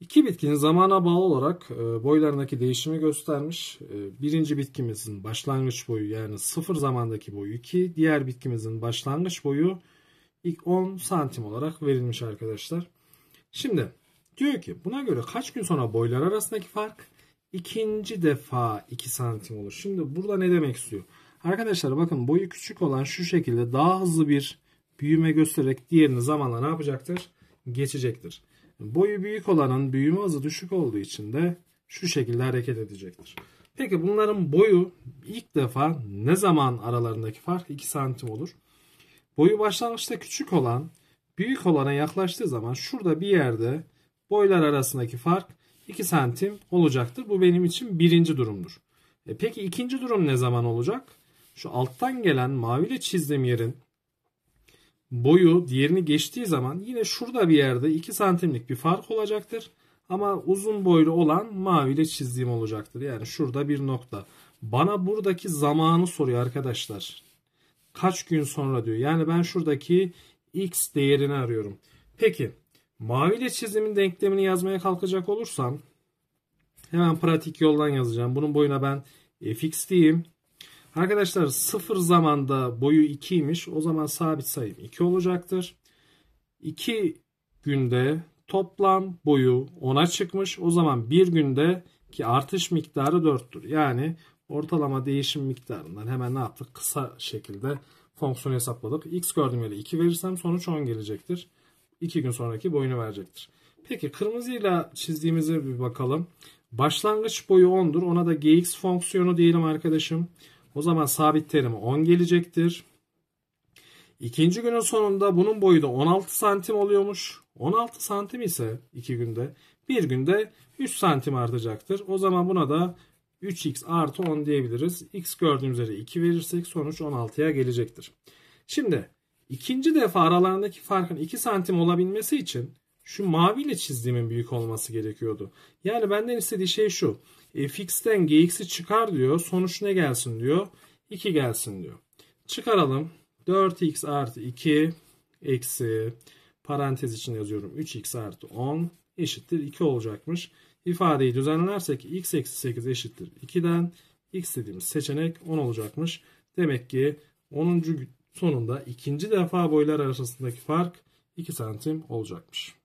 İki bitkinin zamana bağlı olarak e, boylarındaki değişimi göstermiş. E, birinci bitkimizin başlangıç boyu yani sıfır zamandaki boyu 2. Diğer bitkimizin başlangıç boyu ilk 10 santim olarak verilmiş arkadaşlar. Şimdi diyor ki buna göre kaç gün sonra boylar arasındaki fark ikinci defa 2 santim olur. Şimdi burada ne demek istiyor? Arkadaşlar bakın boyu küçük olan şu şekilde daha hızlı bir büyüme göstererek diğerini zamanla ne yapacaktır? Geçecektir. Boyu büyük olanın büyüme hızı düşük olduğu için de şu şekilde hareket edecektir. Peki bunların boyu ilk defa ne zaman aralarındaki fark 2 santim olur? Boyu başlangıçta küçük olan büyük olana yaklaştığı zaman şurada bir yerde boylar arasındaki fark 2 santim olacaktır. Bu benim için birinci durumdur. E peki ikinci durum ne zaman olacak? Şu alttan gelen maviyle çizdiğim yerin boyu diğerini geçtiği zaman yine şurada bir yerde 2 santimlik bir fark olacaktır. Ama uzun boylu olan maviyle çizdiğim olacaktır. Yani şurada bir nokta. Bana buradaki zamanı soruyor arkadaşlar. Kaç gün sonra diyor. Yani ben şuradaki x değerini arıyorum. Peki maviyle çizimin denklemini yazmaya kalkacak olursam hemen pratik yoldan yazacağım. Bunun boyuna ben fx diyeyim. Arkadaşlar sıfır zamanda boyu 2'ymiş. O zaman sabit sayım 2 olacaktır. 2 günde toplam boyu 10'a çıkmış. O zaman bir günde ki artış miktarı 4'tür. Yani ortalama değişim miktarından hemen ne yaptık? Kısa şekilde fonksiyon hesapladık. X gördüğüm yere 2 verirsem sonuç 10 gelecektir. 2 gün sonraki boyunu verecektir. Peki kırmızıyla çizdiğimize bir bakalım. Başlangıç boyu 10'dur. Ona da gx fonksiyonu diyelim arkadaşım. O zaman sabit terim 10 gelecektir. İkinci günün sonunda bunun boyu da 16 santim oluyormuş. 16 santim ise 2 günde bir günde 3 santim artacaktır. O zaman buna da 3x artı 10 diyebiliriz. x gördüğümüz üzere 2 verirsek sonuç 16'ya gelecektir. Şimdi ikinci defa aralarındaki farkın 2 santim olabilmesi için şu maviyle çizdiğimin büyük olması gerekiyordu. Yani benden istediği şey şu. E, fix'ten gx'i çıkar diyor. Sonuç ne gelsin diyor. 2 gelsin diyor. Çıkaralım. 4x artı 2 eksi parantez için yazıyorum 3x artı 10 eşittir 2 olacakmış. İfadeyi düzenlersek x eksi 8 eşittir 2'den x dediğimiz seçenek 10 olacakmış. Demek ki 10. sonunda ikinci defa boylar arasındaki fark 2 santim olacakmış.